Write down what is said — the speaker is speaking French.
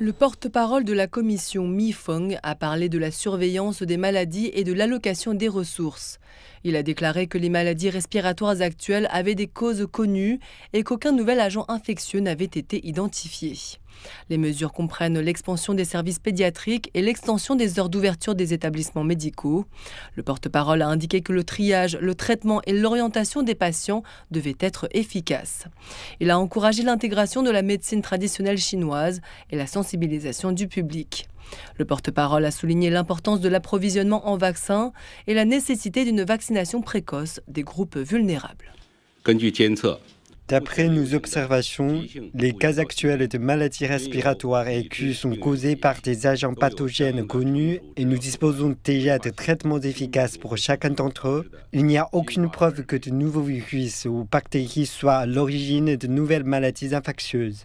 Le porte-parole de la commission Mi Fong a parlé de la surveillance des maladies et de l'allocation des ressources. Il a déclaré que les maladies respiratoires actuelles avaient des causes connues et qu'aucun nouvel agent infectieux n'avait été identifié. Les mesures comprennent l'expansion des services pédiatriques et l'extension des heures d'ouverture des établissements médicaux. Le porte-parole a indiqué que le triage, le traitement et l'orientation des patients devaient être efficaces. Il a encouragé l'intégration de la médecine traditionnelle chinoise et la sensibilisation du public. Le porte-parole a souligné l'importance de l'approvisionnement en vaccins et la nécessité d'une vaccination précoce des groupes vulnérables. D'après nos observations, les cas actuels de maladies respiratoires aiguës sont causés par des agents pathogènes connus et nous disposons déjà de traitements efficaces pour chacun d'entre eux. Il n'y a aucune preuve que de nouveaux virus ou bactéries soient à l'origine de nouvelles maladies infectieuses.